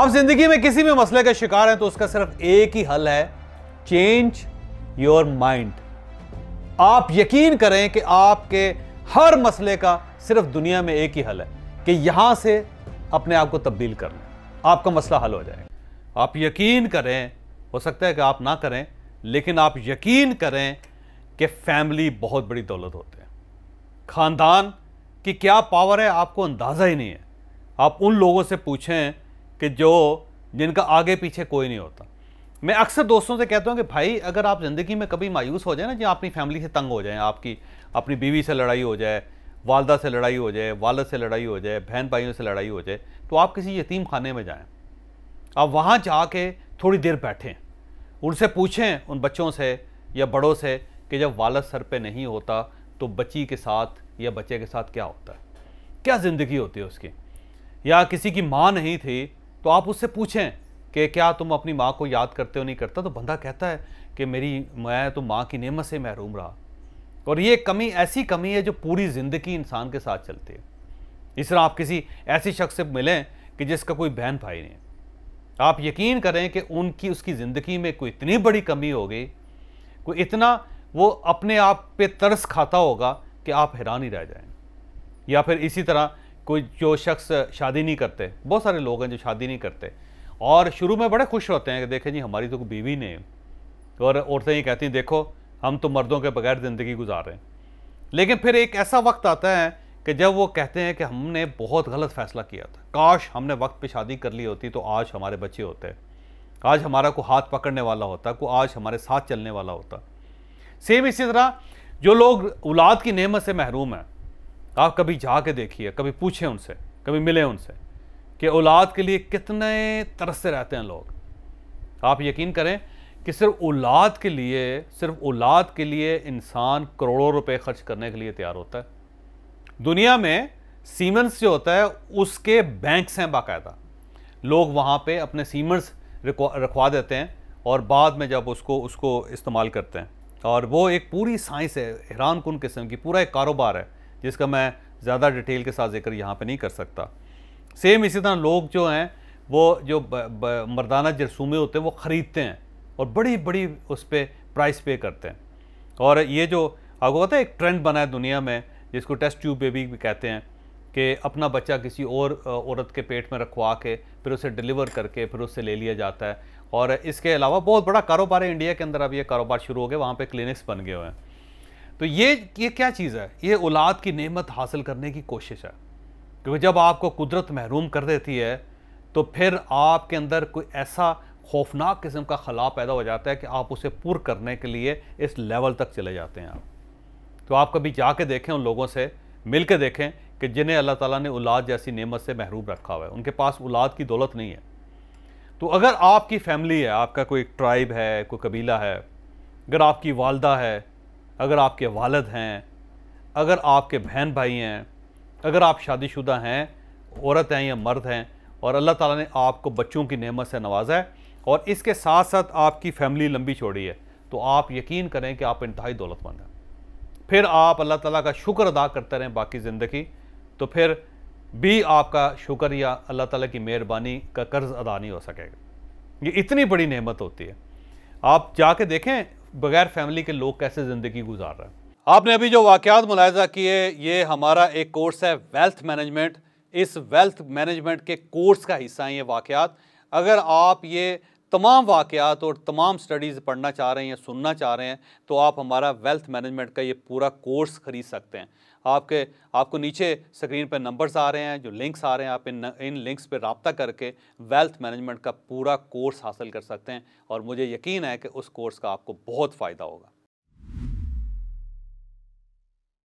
आप जिंदगी में किसी भी मसले का शिकार हैं तो उसका सिर्फ एक ही हल है चेंज योर माइंड आप यकीन करें कि आपके हर मसले का सिर्फ दुनिया में एक ही हल है कि यहां से अपने आप को तब्दील कर लें आपका मसला हल हो जाएगा आप यकीन करें हो सकता है कि आप ना करें लेकिन आप यकीन करें कि फैमिली बहुत बड़ी दौलत होते हैं खानदान की क्या पावर है आपको अंदाज़ा ही नहीं है आप उन लोगों से पूछें कि जो जिनका आगे पीछे कोई नहीं होता मैं अक्सर दोस्तों से कहता हूँ कि भाई अगर आप ज़िंदगी में कभी मायूस हो जाए ना या अपनी फैमिली से तंग हो जाए आपकी अपनी बीवी से लड़ाई हो जाए वालदा से लड़ाई हो जाए वालद से लड़ाई हो जाए बहन भाइयों से लड़ाई हो जाए तो आप किसी यतीम खाने में जाएँ आप वहाँ जा के थोड़ी देर बैठें उनसे पूछें उन बच्चों से या बड़ों से कि जब वालद सर पर नहीं होता तो बच्ची के साथ या बच्चे के साथ क्या होता है क्या ज़िंदगी होती है उसकी या किसी की माँ नहीं थी तो आप उससे पूछें कि क्या तुम अपनी माँ को याद करते हो नहीं करता तो बंदा कहता है कि मेरी मैं तो माँ की नेमत से महरूम रहा और ये कमी ऐसी कमी है जो पूरी ज़िंदगी इंसान के साथ चलती है इस तरह आप किसी ऐसे शख्स से मिलें कि जिसका कोई बहन भाई नहीं आप यकीन करें कि उनकी उसकी ज़िंदगी में कोई इतनी बड़ी कमी हो गई कोई इतना वो अपने आप पे तरस खाता होगा कि आप हैरान ही रह जाएं या फिर इसी तरह कोई जो शख्स शादी नहीं करते बहुत सारे लोग हैं जो शादी नहीं करते और शुरू में बड़े खुश होते हैं कि देखें जी हमारी तो बीवी नहीं है और औरतें ये कहती हैं देखो हम तो मर्दों के बगैर ज़िंदगी गुजार रहे हैं लेकिन फिर एक ऐसा वक्त आता है कि जब वो कहते हैं कि हमने बहुत गलत फैसला किया था काश हमने वक्त पे शादी कर ली होती तो आज हमारे बच्चे होते आज हमारा को हाथ पकड़ने वाला होता को आज हमारे साथ चलने वाला होता सेम इसी तरह जो लोग औलाद की नहमत से महरूम हैं आप कभी जाके देखिए कभी पूछें उनसे कभी मिलें उनसे कि औलाद के लिए कितने तरसते रहते हैं लोग आप यकीन करें कि सिर्फ औलाद के लिए सिर्फ औलाद के लिए इंसान करोड़ों रुपए खर्च करने के लिए तैयार होता है दुनिया में सीमेंट्स जो होता है उसके बैंक्स हैं बाकायदा लोग वहाँ पे अपने सीमेंट्स रखवा देते हैं और बाद में जब उसको उसको इस्तेमाल करते हैं और वो एक पूरी साइंस है हैरान कन किस्म की पूरा एक कारोबार है जिसका मैं ज़्यादा डिटेल के साथ जिक्र यहाँ पर नहीं कर सकता सेम इसी तरह लोग जो हैं वो जो ब, ब, मर्दाना जरसूमे होते हैं वो ख़रीदते हैं और बड़ी बड़ी उस पर प्राइस पे करते हैं और ये जो आपको पता है एक ट्रेंड बना है दुनिया में जिसको टेस्ट ट्यूब बेबी भी कहते हैं कि अपना बच्चा किसी और औरत के पेट में रखवा के फिर उसे डिलीवर करके फिर उससे ले लिया जाता है और इसके अलावा बहुत बड़ा कारोबार है इंडिया के अंदर अब ये कारोबार शुरू हो गया वहाँ पर क्लिनिक्स बन गए हुए हैं तो ये ये क्या चीज़ है ये औलाद की नेमत हासिल करने की कोशिश है क्योंकि जब आपको कुदरत महरूम कर देती है तो फिर आपके अंदर कोई ऐसा खौफनाक किस्म का खला पैदा हो जाता है कि आप उसे पुर करने के लिए इस लेवल तक चले जाते हैं आप तो आप कभी जाके देखें उन लोगों से मिल के देखें कि जिन्हें अल्लाह ताला ने औलाद जैसी नेमत से महरूम रखा हुआ है उनके पास औलाद की दौलत नहीं है तो अगर आपकी फैमिली है आपका कोई ट्राइब है कोई कबीला है अगर आपकी वालदा है अगर आपके वालद हैं अगर आपके बहन भाई हैं अगर आप शादीशुदा हैं औरत हैं या मर्द हैं और अल्लाह ताला ने आपको बच्चों की नेमत से नवाजा है और इसके साथ साथ आपकी फैमिली लंबी छोड़ी है तो आप यकीन करें कि आप इंतहाई दौलतमंद हैं फिर आप अल्लाह ताला का शुक्र अदा करते रहें बाकी ज़िंदगी तो फिर भी आपका शुक्र या अल्लाह ताला की मेहरबानी का कर्ज़ अदा नहीं हो सकेगा ये इतनी बड़ी नेमत होती है आप जाके देखें बगैर फैमिली के लोग कैसे ज़िंदगी गुजार रहे हैं आपने अभी जो वाक़ात मुलायजा किए ये हमारा एक कोर्स है वेल्थ मैनेजमेंट इस वेल्थ मैनेजमेंट के कोर्स का हिस्सा है ये वाक़ात अगर आप ये तमाम वाक़ात और तमाम स्टडीज़ पढ़ना चाह रहे हैं या सुनना चाह रहे हैं तो आप हमारा वेल्थ मैनेजमेंट का ये पूरा कोर्स ख़रीद सकते हैं आपके आपको नीचे स्क्रीन पर नंबर्स आ रहे हैं जो लिंक्स आ रहे हैं आप इन इन लिंक्स पर रबता करके वेल्थ मैनेजमेंट का पूरा कोर्स हासिल कर सकते हैं और मुझे यकीन है कि उस कोर्स का आपको बहुत फ़ायदा होगा